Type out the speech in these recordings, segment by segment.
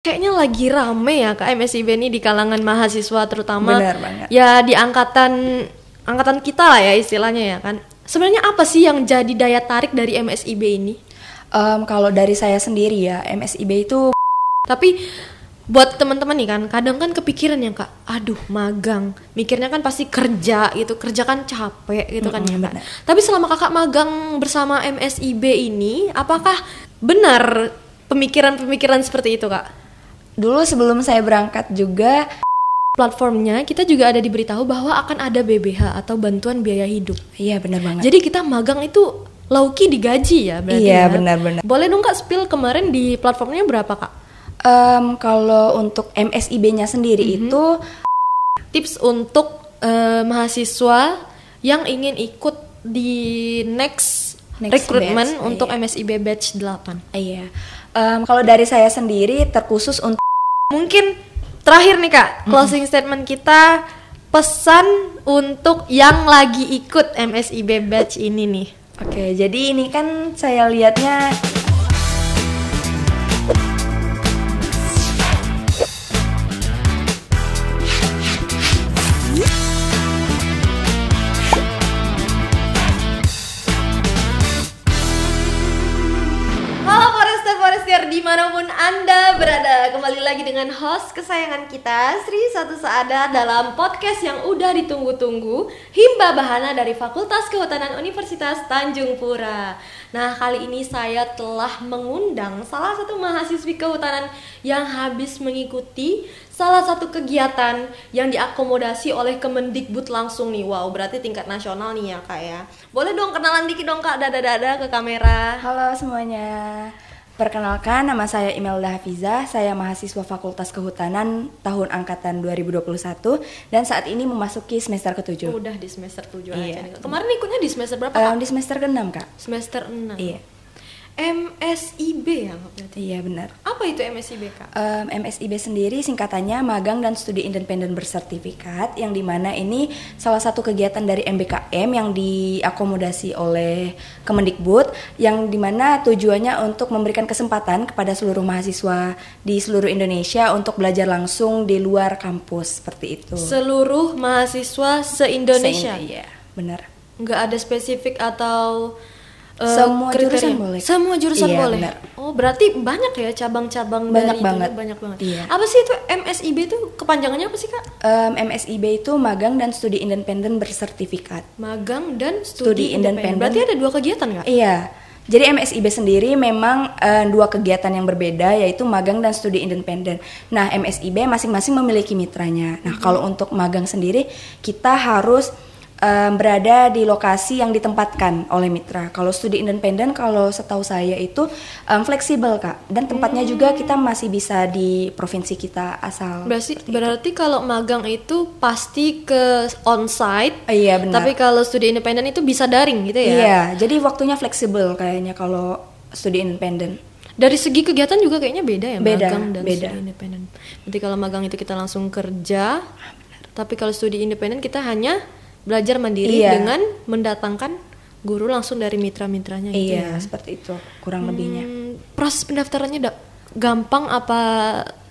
kayaknya lagi rame ya Kak MSIB ini di kalangan mahasiswa terutama Benar banget. ya di angkatan angkatan kita lah ya istilahnya ya kan. Sebenarnya apa sih yang jadi daya tarik dari MSIB ini? Um, kalau dari saya sendiri ya MSIB itu tapi buat teman-teman nih kan kadang kan kepikiran ya kak aduh magang mikirnya kan pasti kerja gitu kerja kan capek gitu mm -hmm, kan ya tapi selama kakak magang bersama MSIB ini apakah benar pemikiran-pemikiran seperti itu kak Dulu sebelum saya berangkat juga platformnya kita juga ada diberitahu bahwa akan ada BBH atau bantuan biaya hidup. Iya benar banget. Jadi kita magang itu Lauki digaji ya berarti. Iya ya. benar-benar. Boleh dong kak spill kemarin di platformnya berapa kak? Um, kalau untuk MSIB-nya sendiri mm -hmm. itu tips untuk uh, mahasiswa yang ingin ikut di next, next batch, untuk iya. MSIB batch 8. Iya. Um, kalau dari saya sendiri terkhusus untuk Mungkin terakhir nih Kak, closing mm -hmm. statement kita pesan untuk yang lagi ikut MSIB batch ini nih. Oke, jadi ini kan saya lihatnya Anda berada kembali lagi dengan host kesayangan kita Sri Satu Saada dalam podcast yang udah ditunggu-tunggu Himba Bahana dari Fakultas Kehutanan Universitas Tanjung Pura Nah kali ini saya telah mengundang salah satu mahasiswi kehutanan yang habis mengikuti salah satu kegiatan yang diakomodasi oleh Kemendikbud langsung nih Wow berarti tingkat nasional nih ya kak ya Boleh dong kenalan dikit dong kak dada-dada ke kamera Halo semuanya Perkenalkan, nama saya Imelda Hafiza, saya mahasiswa Fakultas Kehutanan tahun angkatan 2021 dan saat ini memasuki semester ke-7. Udah di semester 7 iya. aja. Kemarin ikutnya di semester berapa, Kak? Um, di semester ke-6, Kak. Semester 6. Iya. MSIB ya berarti? Iya benar. Apa itu MSIB kak? Um, MSIB sendiri singkatannya Magang dan Studi Independen Bersertifikat yang dimana ini salah satu kegiatan dari MBKM yang diakomodasi oleh Kemendikbud yang dimana tujuannya untuk memberikan kesempatan kepada seluruh mahasiswa di seluruh Indonesia untuk belajar langsung di luar kampus seperti itu. Seluruh mahasiswa se-Indonesia? se iya benar. Nggak ada spesifik atau Eh, semua kriteria. jurusan boleh. Semua jurusan iya, boleh. enggak. Oh, berarti banyak ya cabang-cabang banyak dari banget. banyak banget. Iya. Apa sih itu MSIB itu kepanjangannya apa sih, Kak? Um, MSIB itu magang dan studi independen bersertifikat. Magang dan studi, independen. Berarti ada dua kegiatan, Kak? Iya. Jadi MSIB sendiri memang uh, dua kegiatan yang berbeda yaitu magang dan studi independen. Nah, MSIB masing-masing memiliki mitranya. Nah, mm -hmm. kalau untuk magang sendiri kita harus um, berada di lokasi yang ditempatkan oleh mitra. Kalau studi independen, kalau setahu saya itu um, fleksibel kak, dan tempatnya hmm. juga kita masih bisa di provinsi kita asal. Berarti, berarti kalau magang itu pasti ke onsite. Uh, iya benar. Tapi kalau studi independen itu bisa daring gitu ya? Iya, jadi waktunya fleksibel kayaknya kalau studi independen dari segi kegiatan juga kayaknya beda ya beda, magang dan beda. studi independen. Berarti kalau magang itu kita langsung kerja, ah, Benar. tapi kalau studi independen kita hanya belajar mandiri iya. dengan mendatangkan guru langsung dari mitra-mitranya gitu iya, ya. seperti itu kurang hmm, lebihnya. Proses pendaftarannya da- gampang apa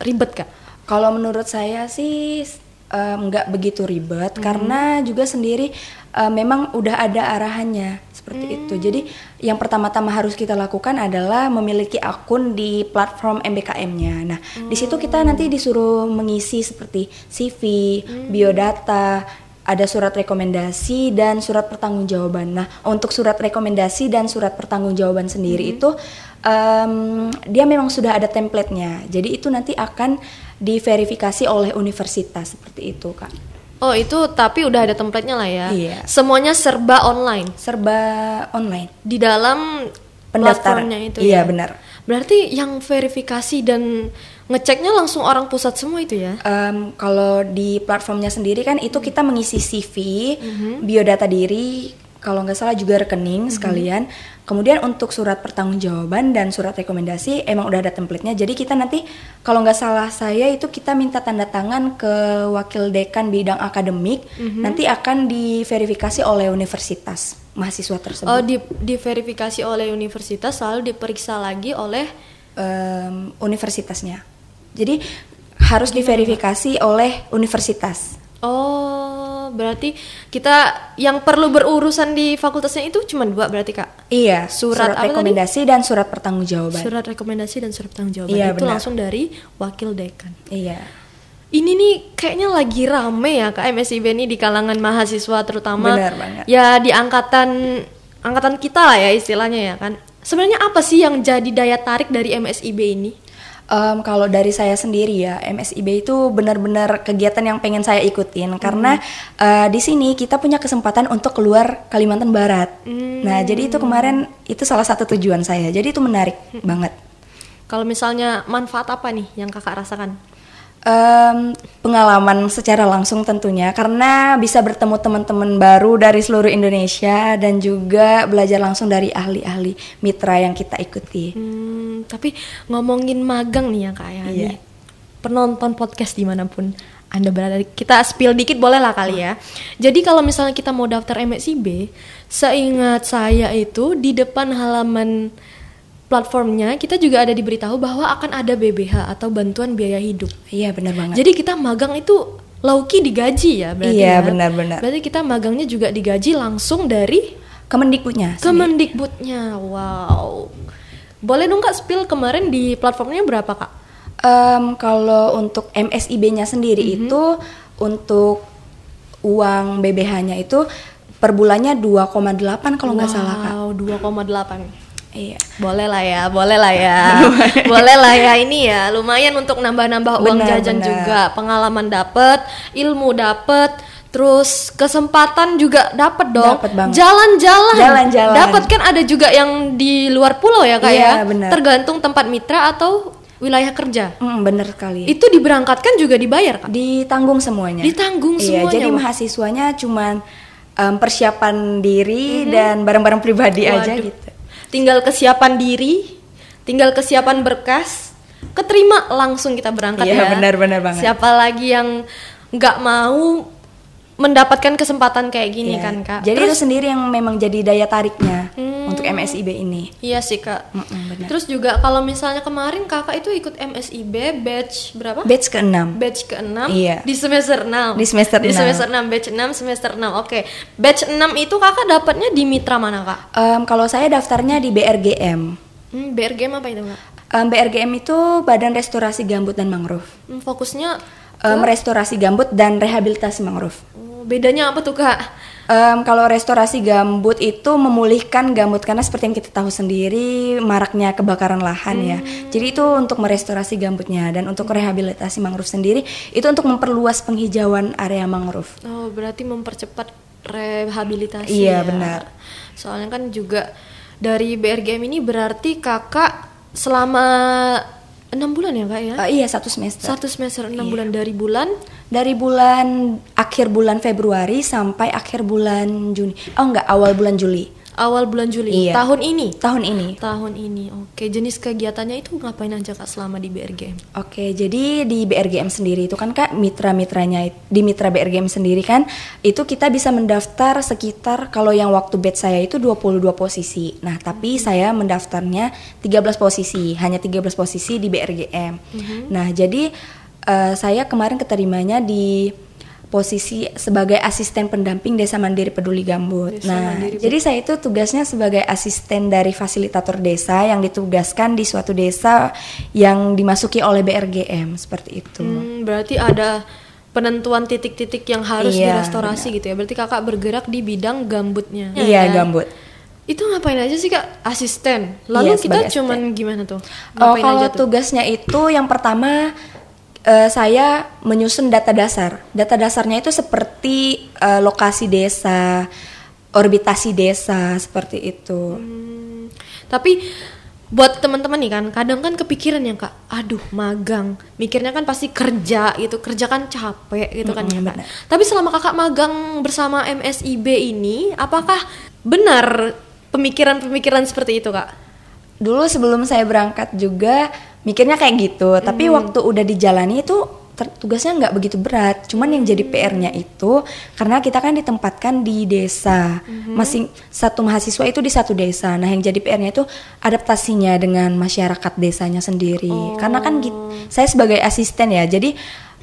ribet kak? Kalau menurut saya sih eh, nggak um, begitu ribet hmm. karena juga sendiri um, memang udah ada arahannya seperti hmm. itu. Jadi yang pertama-tama harus kita lakukan adalah memiliki akun di platform MBKM-nya. Nah, hmm. di situ kita hmm. nanti disuruh mengisi seperti CV, hmm. biodata, ada surat rekomendasi dan surat pertanggungjawaban. Nah, untuk surat rekomendasi dan surat pertanggungjawaban sendiri mm -hmm. itu um, dia memang sudah ada templatenya. Jadi itu nanti akan diverifikasi oleh universitas seperti itu, Kak. Oh, itu tapi udah ada templatenya lah ya. Iya. Semuanya serba online. Serba online. Di dalam pendaftarannya itu. Iya, ya? benar. Berarti yang verifikasi dan ngeceknya langsung orang pusat semua itu ya? Um, kalau di platformnya sendiri kan itu hmm. kita mengisi CV, hmm biodata diri, kalau nggak salah juga rekening mm-hmm. sekalian. Kemudian untuk surat pertanggungjawaban dan surat rekomendasi emang udah ada templatenya. Jadi kita nanti kalau nggak salah saya itu kita minta tanda tangan ke wakil dekan bidang akademik. Mm-hmm. Nanti akan diverifikasi oleh universitas mahasiswa tersebut. Oh, di diverifikasi oleh universitas lalu diperiksa lagi oleh um, universitasnya. Jadi harus diverifikasi oleh universitas Oh, berarti kita yang perlu berurusan di fakultasnya itu cuma dua berarti kak? Iya. Surat, surat rekomendasi dan surat pertanggungjawaban. Surat rekomendasi dan surat pertanggungjawaban iya, itu benar. langsung dari wakil dekan. Iya. Ini nih kayaknya lagi rame ya kak MSIB ini di kalangan mahasiswa terutama. Benar banget. Ya di angkatan angkatan kita lah ya istilahnya ya kan. Sebenarnya apa sih yang jadi daya tarik dari MSIB ini? Um, kalau dari saya sendiri ya MSIB itu benar-benar kegiatan yang pengen saya ikutin hmm. karena uh, di sini kita punya kesempatan untuk keluar Kalimantan Barat. Nah, hmm. Nah jadi itu kemarin itu salah satu tujuan saya. Jadi itu menarik hmm. banget. Kalau misalnya manfaat apa nih yang kakak rasakan? Um, pengalaman secara langsung tentunya karena bisa bertemu teman-teman baru dari seluruh Indonesia dan juga belajar langsung dari ahli-ahli mitra yang kita ikuti. Hmm, tapi ngomongin magang nih ya kak ya, yeah. penonton podcast dimanapun anda berada, kita spill dikit boleh lah kali ya. Hmm. Jadi kalau misalnya kita mau daftar MSIB, seingat saya itu di depan halaman platformnya kita juga ada diberitahu bahwa akan ada BBH atau bantuan biaya hidup. Iya benar banget. Jadi kita magang itu Lauki digaji ya berarti Iya benar-benar. Ya? Berarti kita magangnya juga digaji langsung dari Kemendikbudnya. Kemendikbudnya, wow. Boleh dong kak spill kemarin di platformnya berapa kak? Um, kalau untuk MSIB-nya sendiri mm -hmm. itu untuk uang BBH-nya itu per bulannya 2,8 kalau nggak wow, salah kak. Wow, 2,8. Iya, ya, ya. boleh lah ya, boleh lah ya, boleh lah ya ini ya, lumayan untuk nambah-nambah uang jajan bener. juga, pengalaman dapet, ilmu dapet, terus kesempatan juga dapet dong, jalan-jalan, jalan-jalan, dapet kan ada juga yang di luar pulau ya kak iya, ya? Bener. tergantung tempat mitra atau wilayah kerja. Mm, bener sekali. Itu diberangkatkan juga dibayar kan? Ditanggung semuanya. Ditanggung iya, semuanya. Iya, jadi wah. mahasiswanya cuman um, persiapan diri mm -hmm. dan barang-barang pribadi Waduh. aja gitu tinggal kesiapan diri, tinggal kesiapan berkas, keterima langsung kita berangkat iya, ya. benar-benar banget. Siapa lagi yang nggak mau mendapatkan kesempatan kayak gini iya. kan kak? Jadi Terus, itu sendiri yang memang jadi daya tariknya. Hmm, untuk MSIB ini. Iya sih kak. Mm -mm, benar. Terus juga kalau misalnya kemarin kakak itu ikut MSIB batch berapa? Batch ke 6 Batch ke 6 Iya. Di semester 6 Di semester 6 Di semester 6 batch 6 semester 6 Oke. Okay. Batch 6 itu kakak dapatnya di mitra mana kak? Um, kalau saya daftarnya di BRGM. Hmm, BRGM apa itu kak? Um, BRGM itu Badan Restorasi Gambut dan Mangrove. Hmm, fokusnya? Um, restorasi gambut dan rehabilitasi mangrove. Hmm bedanya apa tuh kak? Um, kalau restorasi gambut itu memulihkan gambut karena seperti yang kita tahu sendiri maraknya kebakaran lahan ya. hmm. ya. Jadi itu untuk merestorasi gambutnya dan untuk rehabilitasi mangrove sendiri itu untuk memperluas penghijauan area mangrove. Oh berarti mempercepat rehabilitasi. Iya ya. benar. Soalnya kan juga dari BRGM ini berarti kakak selama enam bulan ya kak ya? Uh, iya satu semester. Satu semester enam iya. bulan dari bulan? Dari bulan akhir bulan Februari sampai akhir bulan Juni. Oh enggak awal bulan Juli awal bulan Juli iya. tahun ini tahun ini tahun ini oke jenis kegiatannya itu ngapain aja kak selama di BRGM oke jadi di BRGM sendiri itu kan kak mitra mitranya di mitra BRGM sendiri kan itu kita bisa mendaftar sekitar kalau yang waktu bed saya itu 22 posisi nah tapi -hmm. saya mendaftarnya 13 posisi hanya 13 posisi di BRGM -hmm. nah jadi uh, saya kemarin keterimanya di posisi sebagai asisten pendamping Desa Mandiri Peduli Gambut. Desa nah, Mandiri. jadi saya itu tugasnya sebagai asisten dari fasilitator desa yang ditugaskan di suatu desa yang dimasuki oleh BRGM seperti itu. Hmm, berarti ada penentuan titik-titik yang harus iya, direstorasi benar. gitu ya. Berarti kakak bergerak di bidang gambutnya. Iya, ya. gambut itu ngapain aja sih kak asisten lalu iya, kita cuman asisten. gimana tuh oh, kalau aja tuh? tugasnya itu yang pertama uh, saya menyusun data dasar. Data dasarnya itu seperti uh, lokasi desa, orbitasi desa, seperti itu. Hmm, tapi buat teman-teman nih kan, kadang kan kepikiran yang kak, aduh magang, mikirnya kan pasti kerja gitu, kerja kan capek gitu kan. Mm -hmm, ya, Tapi selama kakak magang bersama MSIB ini, apakah benar pemikiran-pemikiran seperti itu kak? dulu sebelum saya berangkat juga mikirnya kayak gitu mm. tapi hmm. waktu udah dijalani itu tugasnya nggak begitu berat cuman yang jadi hmm. PR-nya itu karena kita kan ditempatkan di desa mm-hmm. masing satu mahasiswa itu di satu desa nah yang jadi PR-nya itu adaptasinya dengan masyarakat desanya sendiri oh. karena kan oh. saya sebagai asisten ya jadi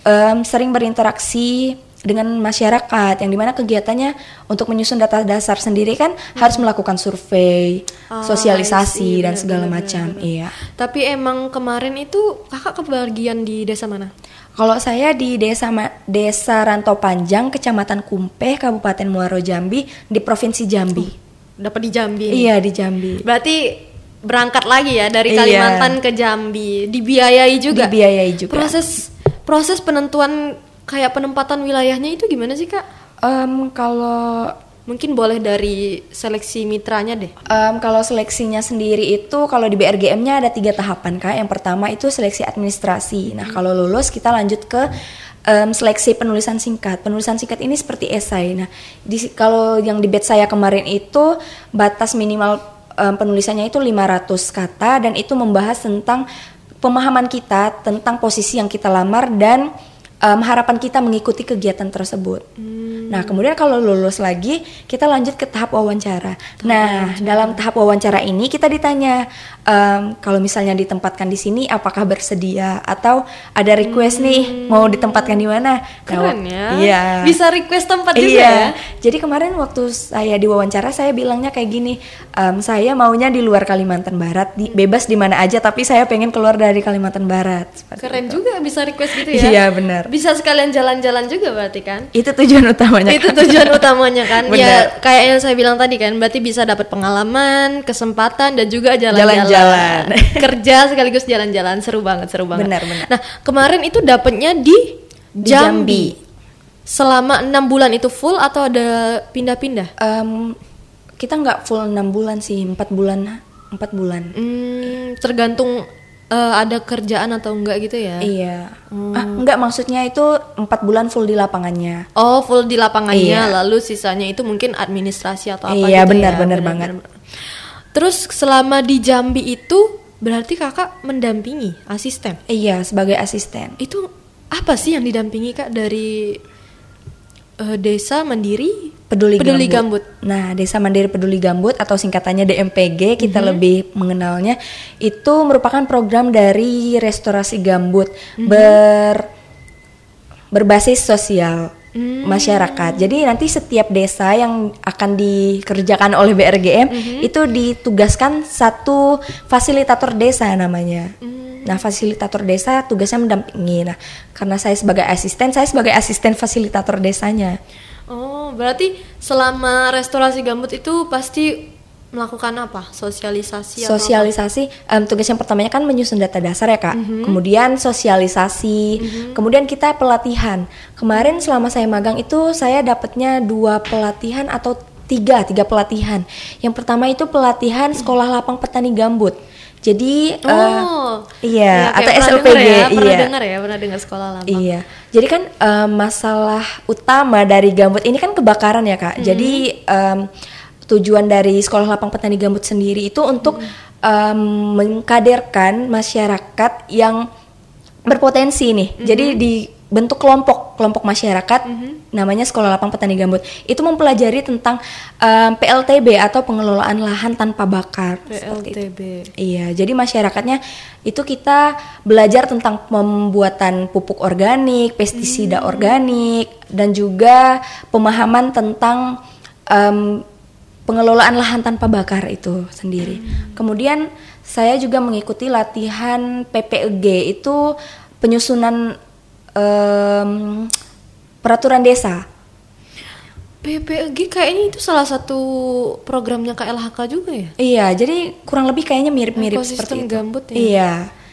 um, sering berinteraksi dengan masyarakat yang dimana kegiatannya untuk menyusun data dasar sendiri kan hmm. harus melakukan survei, ah, sosialisasi see, iya, dan bener, iya, segala macam. Iya. Tapi emang kemarin itu kakak kebagian di desa mana? Kalau saya di desa Ma desa Ranto Panjang, kecamatan Kumpeh, Kabupaten Muaro Jambi, di provinsi Jambi. Uh, dapat di Jambi. Iya di Jambi. Berarti berangkat lagi ya dari iya. Kalimantan iya. ke Jambi, dibiayai juga. Dibiayai juga. Proses proses penentuan kayak penempatan wilayahnya itu gimana sih kak? Um, kalau mungkin boleh dari seleksi mitranya deh. Um, kalau seleksinya sendiri itu kalau di BRGM-nya ada tiga tahapan kak. Yang pertama itu seleksi administrasi. Nah hmm. kalau lulus kita lanjut ke um, seleksi penulisan singkat. Penulisan singkat ini seperti esai. Nah di, kalau yang di bed saya kemarin itu batas minimal um, penulisannya itu 500 kata dan itu membahas tentang pemahaman kita tentang posisi yang kita lamar dan um, harapan kita mengikuti kegiatan tersebut. Hmm. Nah, kemudian kalau lulus lagi, kita lanjut ke tahap wawancara. Tahap nah, wawancara. dalam tahap wawancara ini kita ditanya um, kalau misalnya ditempatkan di sini apakah bersedia atau ada request hmm. nih mau ditempatkan di mana? Keren nah, ya. Iya. Bisa request tempat iya. juga ya. Jadi kemarin waktu saya diwawancara saya bilangnya kayak gini, um, saya maunya di luar Kalimantan Barat, di, hmm. bebas di mana aja tapi saya pengen keluar dari Kalimantan Barat. Keren itu. juga bisa request gitu ya. Iya, benar bisa sekalian jalan-jalan juga berarti kan itu tujuan utamanya itu kan? tujuan utamanya kan ya kayak yang saya bilang tadi kan berarti bisa dapat pengalaman kesempatan dan juga jalan-jalan kerja sekaligus jalan-jalan seru banget seru banget benar benar nah kemarin itu dapatnya di di Jambi. Jambi. Selama enam bulan itu full atau ada pindah-pindah? Um, kita nggak full enam bulan sih, empat bulan, empat bulan. Hmm, tergantung uh, ada kerjaan atau enggak gitu ya? Iya. Hmm. Ah, enggak maksudnya itu empat bulan full di lapangannya. Oh, full di lapangannya. Iya. Lalu sisanya itu mungkin administrasi atau apa iya, gitu ya. benar, ya? Iya, benar banget. Terus selama di Jambi itu berarti kakak mendampingi asisten? Iya, sebagai asisten. Itu apa sih yang didampingi kak dari uh, desa mandiri Peduli, Peduli Gambut. Gambut. Nah, Desa Mandiri Peduli Gambut atau singkatannya DMPG kita mm -hmm. lebih mengenalnya itu merupakan program dari restorasi gambut mm -hmm. ber berbasis sosial mm. masyarakat. Jadi nanti setiap desa yang akan dikerjakan oleh BRGM mm -hmm. itu ditugaskan satu fasilitator desa namanya. Mm. Nah, fasilitator desa tugasnya mendampingi. Nah, karena saya sebagai asisten, saya sebagai asisten fasilitator desanya. Oh, berarti selama restorasi gambut itu pasti melakukan apa? Sosialisasi. Sosialisasi. Apa? Um, tugas yang pertamanya kan menyusun data dasar ya kak. Mm -hmm. Kemudian sosialisasi. Mm -hmm. Kemudian kita pelatihan. Kemarin selama saya magang itu saya dapatnya dua pelatihan atau tiga tiga pelatihan. Yang pertama itu pelatihan mhm. sekolah lapang petani gambut. Jadi, eh, oh, uh, iya, ya, atau SLPG, ya, pernah iya. dengar ya, pernah dengar sekolah lapang. Iya, jadi kan um, masalah utama dari gambut ini kan kebakaran ya kak. -hmm. Jadi um, tujuan dari sekolah lapang petani gambut sendiri itu untuk -hmm. um, mengkaderkan masyarakat yang berpotensi nih. -hmm. Jadi mm-hmm. di bentuk kelompok kelompok masyarakat mm -hmm. namanya Sekolah Lapang Petani Gambut itu mempelajari tentang um, PLTB atau pengelolaan lahan tanpa bakar PLTB iya jadi masyarakatnya itu kita belajar tentang pembuatan pupuk organik pestisida mm. organik dan juga pemahaman tentang um, pengelolaan lahan tanpa bakar itu sendiri mm. kemudian saya juga mengikuti latihan PPEG itu penyusunan um, peraturan desa. PPG kayaknya itu salah satu programnya KLHK juga ya? Iya, jadi kurang lebih kayaknya mirip-mirip seperti itu. gambut ya? Iya.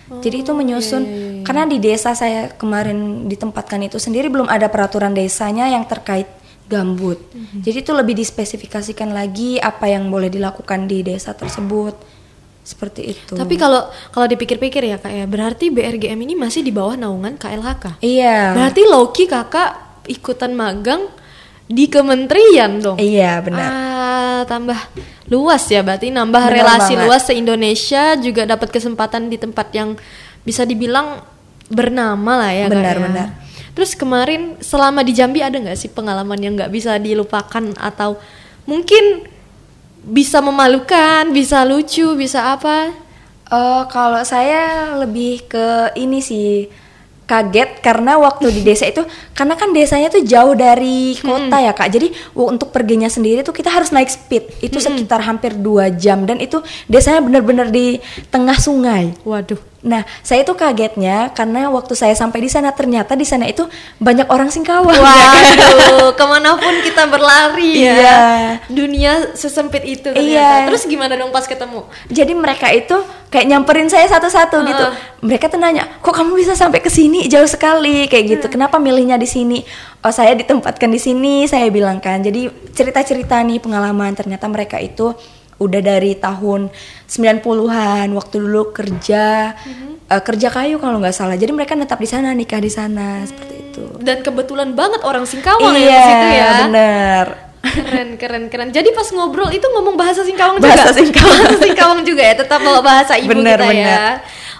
Oh, jadi itu menyusun okay. Iya, iya, iya. karena di desa saya kemarin ditempatkan itu sendiri belum ada peraturan desanya yang terkait gambut. Mm -hmm. Jadi itu lebih dispesifikasikan lagi apa yang boleh dilakukan di desa tersebut seperti itu. Tapi kalau kalau dipikir-pikir ya kak ya, berarti BRGM ini masih di bawah naungan KLHK. Iya. Berarti Loki kakak ikutan magang di kementerian dong. Iya benar. Ah, tambah luas ya berarti nambah benar relasi banget. luas se Indonesia juga dapat kesempatan di tempat yang bisa dibilang bernama lah ya. Benar kak, benar. Ya. Terus kemarin selama di Jambi ada nggak sih pengalaman yang nggak bisa dilupakan atau mungkin bisa memalukan, bisa lucu, bisa apa? Uh, kalau saya lebih ke ini sih kaget karena waktu di desa itu karena kan desanya tuh jauh dari kota hmm. ya kak jadi untuk perginya sendiri tuh kita harus naik speed itu hmm. sekitar hampir dua jam dan itu desanya benar-benar di tengah sungai waduh Nah, saya itu kagetnya karena waktu saya sampai di sana ternyata di sana itu banyak orang Singkawang. Ya kan? Waduh, kemanapun kita berlari ya. Iya. Dunia sesempit itu ternyata. Iya. Terus gimana dong pas ketemu? Jadi mereka itu kayak nyamperin saya satu-satu uh. gitu. Mereka tuh nanya, "Kok kamu bisa sampai ke sini jauh sekali?" kayak gitu. Hmm. Kenapa milihnya di sini? Oh, saya ditempatkan di sini, saya bilang kan. Jadi cerita-cerita nih pengalaman ternyata mereka itu udah dari tahun 90-an waktu dulu kerja mm-hmm. uh, kerja kayu kalau nggak salah. Jadi mereka tetap di sana nikah di sana hmm. seperti itu. Dan kebetulan banget orang Singkawang iya, ya di iya, situ ya. Iya, benar. Keren, keren, keren. Jadi pas ngobrol itu ngomong bahasa Singkawang bahasa juga. Singkawang. bahasa Singkawang juga ya, tetap bawa bahasa ibu bener, kita ya. bener. ya.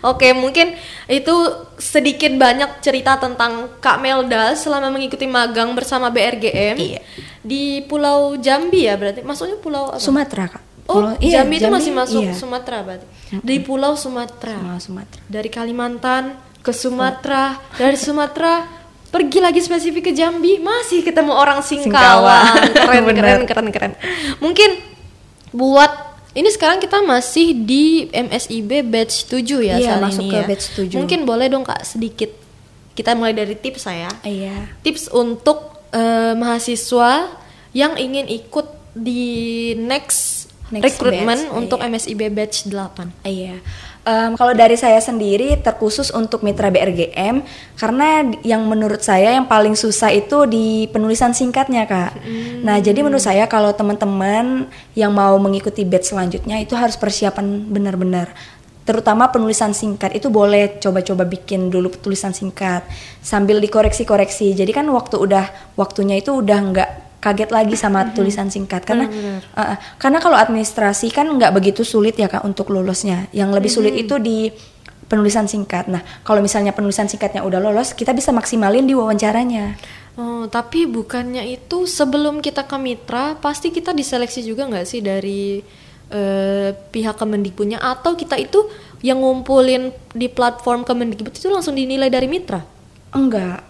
Oke, mungkin itu sedikit banyak cerita tentang Kak Melda selama mengikuti magang bersama BRGM iya. di Pulau Jambi ya berarti. Maksudnya Pulau Sumatera, Kak. Oh, pulau, iya, Jambi, itu masih masuk iya. Sumatera berarti. Dari Pulau Sumatera. Sumatera. Dari Kalimantan ke Sumatera, oh. dari Sumatera pergi lagi spesifik ke Jambi, masih ketemu orang Singkawang. Singkawa. Keren, keren, keren, keren. Mungkin buat ini sekarang kita masih di MSIB batch 7 ya, iya, masuk ke ya. batch 7. Mungkin boleh dong Kak sedikit kita mulai dari tips saya. Iya. Tips untuk uh, mahasiswa yang ingin ikut di next next rekrutmen batch, untuk iya. MSIB batch 8. Iya. Um, kalau dari saya sendiri terkhusus untuk mitra BRGM karena yang menurut saya yang paling susah itu di penulisan singkatnya kak. Mm. Nah jadi menurut saya kalau teman-teman yang mau mengikuti batch selanjutnya itu harus persiapan benar-benar terutama penulisan singkat itu boleh coba-coba bikin dulu tulisan singkat sambil dikoreksi-koreksi jadi kan waktu udah waktunya itu udah nggak kaget lagi sama mm -hmm. tulisan singkat karena mm -hmm. uh, karena kalau administrasi kan nggak begitu sulit ya kak untuk lulusnya yang lebih sulit mm -hmm. itu di penulisan singkat nah kalau misalnya penulisan singkatnya udah lolos kita bisa maksimalin di wawancaranya oh tapi bukannya itu sebelum kita ke mitra pasti kita diseleksi juga nggak sih dari uh, pihak Kemendikbudnya atau kita itu yang ngumpulin di platform Kemendikbud itu langsung dinilai dari mitra enggak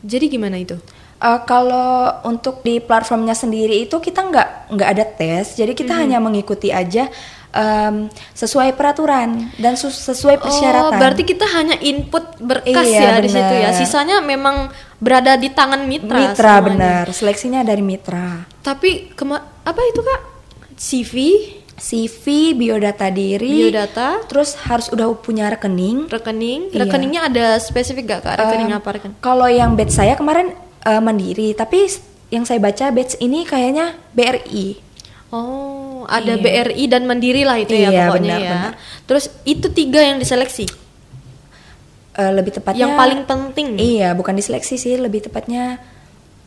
jadi gimana itu Uh, kalau untuk di platformnya sendiri itu kita nggak nggak ada tes, jadi kita mm -hmm. hanya mengikuti aja um, sesuai peraturan dan sesuai oh, persyaratan. Oh, berarti kita hanya input berkas iya, ya bener. di situ ya. Sisanya memang berada di tangan mitra. Mitra benar, seleksinya dari mitra. Tapi apa itu kak? CV? CV, biodata diri, biodata, terus harus udah punya rekening. Rekening, iya. rekeningnya ada spesifik gak kak? Rekening um, apa rekening? Kalau yang bed saya kemarin uh, mandiri tapi yang saya baca batch ini kayaknya BRI oh ada iya. BRI dan mandiri lah itu ya iya, ya pokoknya benar, ya benar. terus itu tiga yang diseleksi uh, lebih tepatnya yang paling penting iya bukan diseleksi sih lebih tepatnya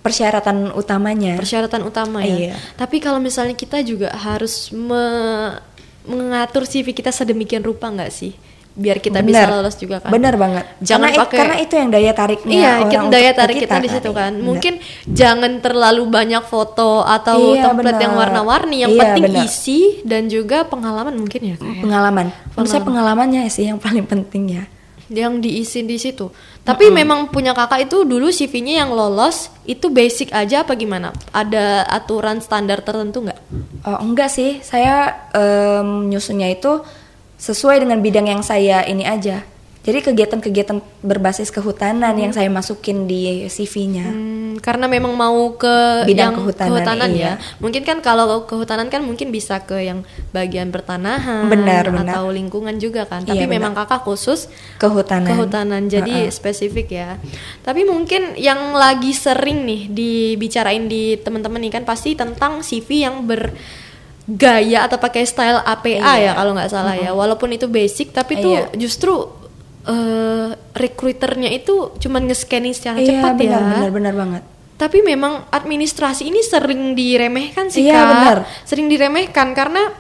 persyaratan utamanya persyaratan utama ya iya. tapi kalau misalnya kita juga harus me mengatur CV kita sedemikian rupa nggak sih biar kita bener. bisa lolos juga kan. Benar banget. Jangan karena, pakai karena itu yang daya tariknya iya, orang kita, daya tarik kita, kita di kan. situ kan. Bener. Mungkin jangan terlalu banyak foto atau iya, template bener. yang warna-warni, yang iya, penting bener. isi dan juga pengalaman mungkin ya. Kayak. Ya. Pengalaman. Menurut saya pengalamannya sih yang paling penting ya. Yang diisi di situ. Tapi mm -hmm. memang punya kakak itu dulu CV-nya yang lolos itu basic aja apa gimana? Ada aturan standar tertentu nggak? Oh, enggak sih. Saya um, nyusunnya itu sesuai dengan bidang yang saya ini aja. Jadi kegiatan-kegiatan berbasis kehutanan hmm. yang saya masukin di CV-nya. Hmm, karena memang mau ke bidang yang kehutanan, kehutanan ya. iya. ya. Mungkin kan kalau kehutanan kan mungkin bisa ke yang bagian pertanahan benar, benar. atau lingkungan juga kan. Tapi iya, memang benar. Kakak khusus kehutanan. Kehutanan. Jadi uh -uh. spesifik ya. Tapi mungkin yang lagi sering nih dibicarain di teman-teman nih kan pasti tentang CV yang ber gaya atau pakai style APA iya. ya kalau nggak salah mm -hmm. ya walaupun itu basic tapi iya. tuh justru uh, eh, rekruternya itu cuman nge-scanning secara iya, cepat ya. benar, ya benar benar banget tapi memang administrasi ini sering diremehkan sih iya, kak benar. sering diremehkan karena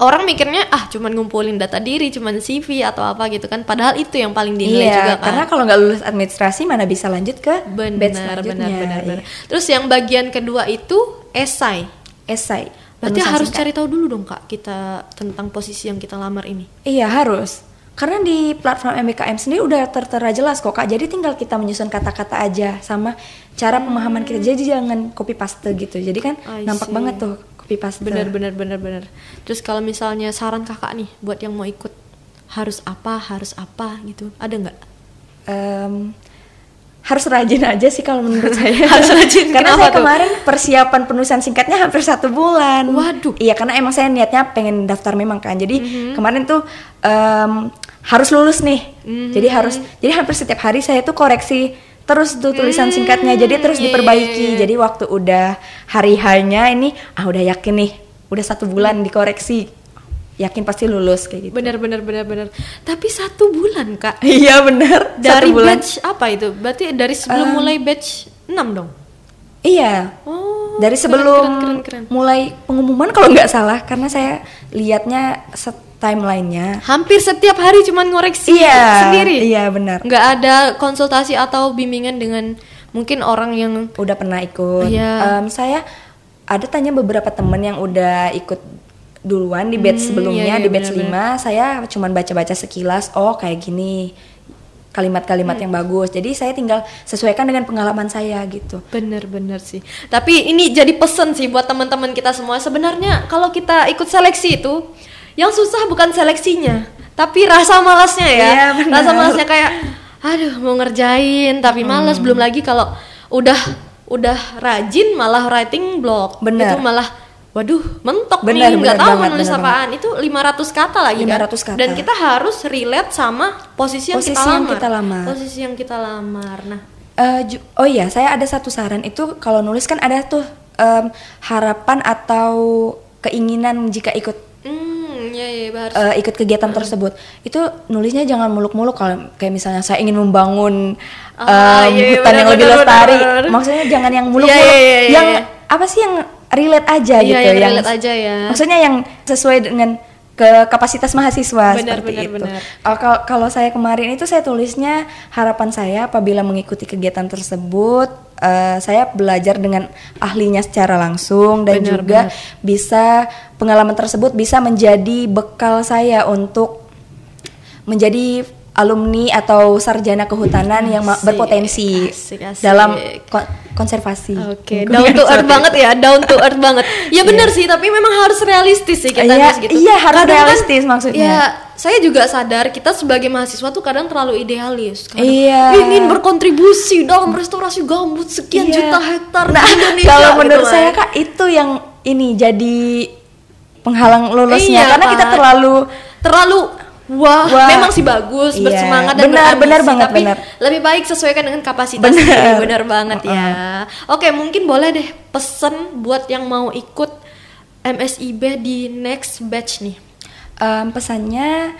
orang mikirnya ah cuman ngumpulin data diri cuman CV atau apa gitu kan padahal itu yang paling dinilai iya, juga kan karena kalau nggak lulus administrasi mana bisa lanjut ke benar benar benar, benar. Iya. terus yang bagian kedua itu esai esai Berarti harus singkat. cari tahu dulu dong kak kita tentang posisi yang kita lamar ini. Iya harus. Karena di platform MBKM sendiri udah tertera jelas kok kak. Jadi tinggal kita menyusun kata-kata aja sama cara hmm. pemahaman kita. Jadi jangan copy paste gitu. Jadi kan nampak banget tuh copy paste. Bener bener bener bener. Terus kalau misalnya saran kakak nih buat yang mau ikut harus apa harus apa gitu ada nggak? Um, harus rajin aja sih kalau menurut saya harus rajin karena saya tuh? kemarin persiapan penulisan singkatnya hampir satu bulan waduh iya karena emang saya niatnya pengen daftar memang kan jadi mm -hmm. kemarin tuh um, harus lulus nih mm -hmm. jadi harus jadi hampir setiap hari saya tuh koreksi terus tuh tulisan singkatnya jadi mhm, terus iya, diperbaiki yeah. Iya. jadi waktu udah hari hanya ini ah udah yakin nih udah satu bulan mhm. dikoreksi yakin pasti lulus kayak gitu. Bener bener bener bener. Tapi satu bulan kak. Iya bener. Dari bulan. batch apa itu? Berarti dari sebelum um, mulai batch 6 dong. Iya. Oh. Dari sebelum keren, keren, keren, keren. mulai pengumuman kalau nggak salah karena saya lihatnya set timelinenya. Hampir setiap hari cuman ngoreksi iya, sendiri. Iya benar. Nggak ada konsultasi atau bimbingan dengan mungkin orang yang udah pernah ikut. Iya. Um, saya ada tanya beberapa temen yang udah ikut duluan di batch hmm, iya, sebelumnya iya, iya, di batch lima 5 saya cuman baca-baca sekilas oh kayak gini kalimat-kalimat hmm. yang bagus. Jadi saya tinggal sesuaikan dengan pengalaman saya gitu. Bener-bener sih. Tapi ini jadi pesen sih buat teman-teman kita semua. Sebenarnya kalau kita ikut seleksi itu, yang susah bukan seleksinya, tapi rasa malasnya ya. iya, rasa malasnya kayak, aduh mau ngerjain tapi malas. Hmm. Belum lagi kalau udah udah rajin malah writing blog Bener. Itu malah waduh mentok bener, nih nggak tahu banget, menulis bener apaan banget. itu 500 kata lagi 500 kan kata. dan kita harus relate sama posisi, yang, kita, yang lamar. kita lamar posisi yang kita lamar nah uh, oh iya saya ada satu saran itu kalau nulis kan ada tuh um, harapan atau keinginan jika ikut ya, ya, uh, ikut kegiatan uh. tersebut itu nulisnya jangan muluk-muluk kalau kayak misalnya saya ingin membangun ah, um, iya, iya, hutan yang lebih lestari maksudnya jangan yang iya, iya, muluk-muluk iya, iya, iya, yang apa sih yang relate aja iya, gitu yang, yang relate aja ya. Maksudnya yang sesuai dengan ke kapasitas mahasiswa benar, seperti benar, itu. Benar. kalau saya kemarin itu saya tulisnya harapan saya apabila mengikuti kegiatan tersebut uh, saya belajar dengan ahlinya secara langsung dan benar, juga benar. bisa pengalaman tersebut bisa menjadi bekal saya untuk menjadi alumni atau sarjana kehutanan yang berpotensi asik, asik. dalam ko konservasi. Oke, okay. down to earth banget ya, down to earth banget. Ya iya. benar yeah. sih, tapi memang harus realistis sih kita yeah, harus gitu. Iya, harus kadang kan realistis kan, maksudnya. Ya, saya juga sadar kita sebagai mahasiswa tuh kadang terlalu idealis. Iya. yeah. ingin berkontribusi dalam restorasi gambut sekian yeah. juta hektar nah, Indonesia. Kalau gitu menurut gitu saya ya. Kak, itu yang ini jadi penghalang lulusnya iya, karena kita terlalu terlalu Wah, Wah, memang sih bagus, iya. bersemangat dan benar, berambisi, benar banget, tapi benar. lebih baik sesuaikan dengan kapasitas benar. diri, benar banget uh -uh. ya. Oke, mungkin boleh deh pesen buat yang mau ikut MSIB di next batch nih. Um, pesannya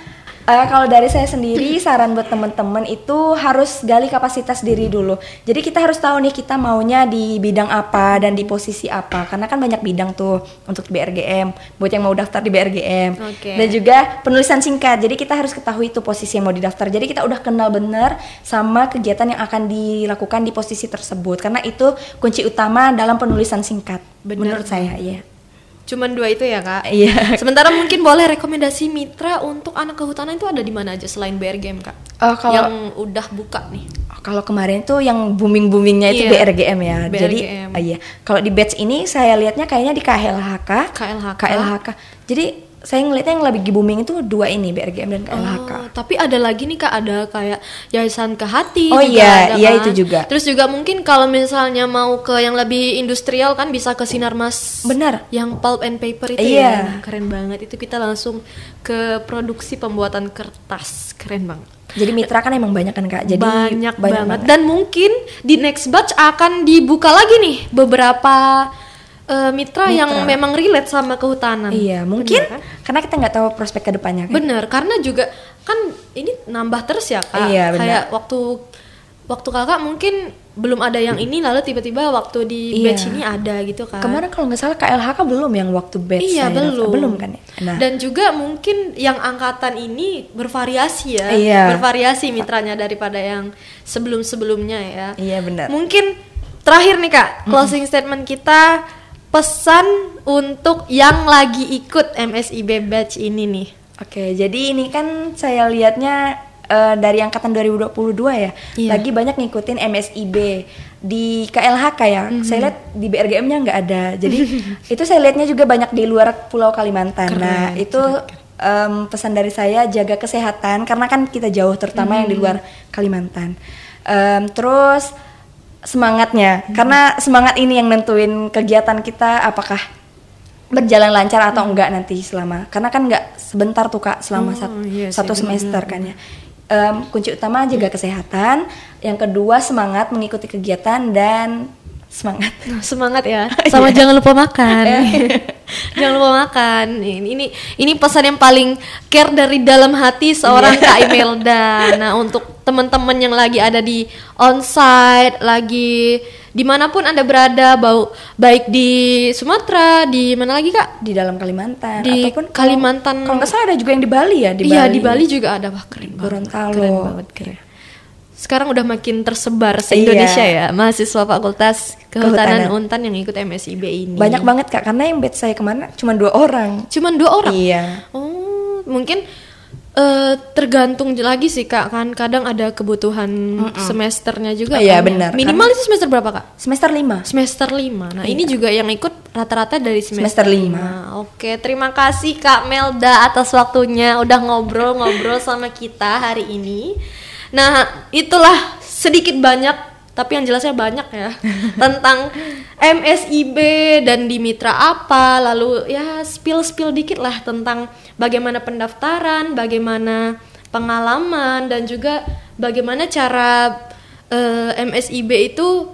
uh, kalau dari saya sendiri hmm. saran buat teman-teman itu harus gali kapasitas diri hmm. dulu. Jadi kita harus tahu nih kita maunya di bidang apa dan di posisi apa. Karena kan banyak bidang tuh untuk di BRGM. Buat yang mau daftar di BRGM. Okay. Dan juga penulisan singkat. Jadi kita harus ketahui itu posisi yang mau didaftar. Jadi kita udah kenal bener sama kegiatan yang akan dilakukan di posisi tersebut. Karena itu kunci utama dalam penulisan singkat. Bener. Menurut saya, ya. Cuman dua itu ya kak. Iya. Sementara mungkin boleh rekomendasi mitra untuk anak kehutanan itu ada di mana aja selain BR Game kak? Uh, kalau, yang udah buka nih. Oh, kalau kemarin tuh yang booming boomingnya itu iya, BRGM ya. BRGM. Jadi uh, iya. Kalau di batch ini saya lihatnya kayaknya di KLHK. KLHK. KLHK. Jadi saya ngelihatnya yang lagi booming itu dua ini BRGM dan KLHK. Oh, tapi ada lagi nih kak ada kayak yayasan ke hati. Oh iya ada, iya itu juga. Terus juga mungkin kalau misalnya mau ke yang lebih industrial kan bisa ke Sinarmas. Benar. Yang pulp and paper itu yeah. ya keren banget itu kita langsung ke produksi pembuatan kertas keren banget. Jadi mitra kan emang banyak kan kak. Jadi banyak, banyak banget. banget. Dan mungkin di next batch akan dibuka lagi nih beberapa uh, eh, mitra, mitra yang memang relate sama kehutanan. Iya, mungkin Bener, kan? karena kita nggak tahu prospek kedepannya. Kan? Bener, karena juga kan ini nambah terus ya kak. Iya, benar. Kayak waktu waktu kakak mungkin belum ada yang ini lalu tiba-tiba waktu di iya. batch ini ada gitu kan kemarin kalau nggak salah KLHK belum yang waktu batch iya belum belum kan ya nah. dan juga mungkin yang angkatan ini bervariasi ya iya. bervariasi mitranya daripada yang sebelum sebelumnya ya iya benar mungkin terakhir nih kak closing mm -hmm. statement kita pesan untuk yang lagi ikut MSIB batch ini nih. Oke, jadi ini kan saya lihatnya uh, eh, dari angkatan 2022 ya. Yeah. Lagi banyak ngikutin MSIB di KLHK ya. Mm -hmm. Saya lihat di BRGM-nya nggak ada. Jadi itu saya lihatnya juga banyak di luar Pulau Kalimantan. Keren, nah, itu um, pesan dari saya jaga kesehatan karena kan kita jauh terutama hmm. yang di mhm. luar Kalimantan um, terus semangatnya hmm. karena semangat ini yang nentuin kegiatan kita apakah berjalan lancar atau hmm. enggak nanti selama karena kan enggak sebentar tuh kak selama oh, sat yes, iya satu yes, semester yes. kan ya um, kunci utama jaga hmm. kesehatan yang kedua semangat mengikuti kegiatan dan semangat oh, semangat ya iya. sama jangan lupa makan eh. jangan lupa makan ini, ini ini pesan yang paling care dari dalam hati seorang kak Imelda nah untuk teman-teman yang lagi ada di onsite, lagi dimanapun anda berada, bau baik di Sumatera, di mana lagi kak? Di dalam Kalimantan, di ataupun Kalimantan. Kalau nggak salah ada juga yang di Bali ya, di iya, Bali. Iya di Bali juga ada, wah keren banget. Gorontalo. Keren banget, keren. Sekarang udah makin tersebar se iya. Indonesia iya. ya mahasiswa fakultas kehutanan, Untan yang ikut MSIB ini. Banyak banget kak, karena yang bed saya kemana Cuman dua orang. cuman dua orang. Iya. Oh mungkin Uh, tergantung lagi sih kak kan kadang ada kebutuhan mm -mm. semesternya juga. oh, kan, ya. benar. Minimal itu semester berapa kak? Semester lima Semester lima Nah iya. ini juga yang ikut rata-rata dari semester, semester 5 nah, Oke terima kasih kak Melda atas waktunya udah ngobrol-ngobrol sama kita hari ini. Nah itulah sedikit banyak tapi yang jelasnya banyak ya tentang MSIB dan di mitra apa lalu ya spill spill dikit lah tentang bagaimana pendaftaran bagaimana pengalaman dan juga bagaimana cara uh, eh, MSIB itu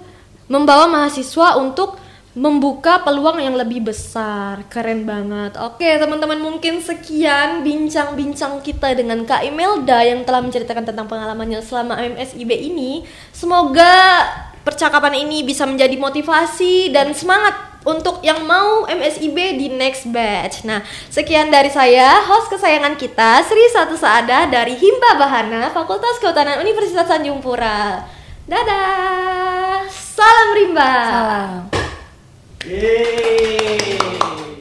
membawa mahasiswa untuk membuka peluang yang lebih besar. Keren banget. Oke, teman-teman, mungkin sekian bincang-bincang kita dengan Kak Imelda yang telah menceritakan tentang pengalamannya selama MSIB ini. Semoga percakapan ini bisa menjadi motivasi dan semangat untuk yang mau MSIB di next batch. Nah, sekian dari saya, host kesayangan kita Sri Satu Saada dari Himba Bahana, Fakultas Kehutanan Universitas Tanjung Pura. Dadah. Salam Rimba. Salam. Ei!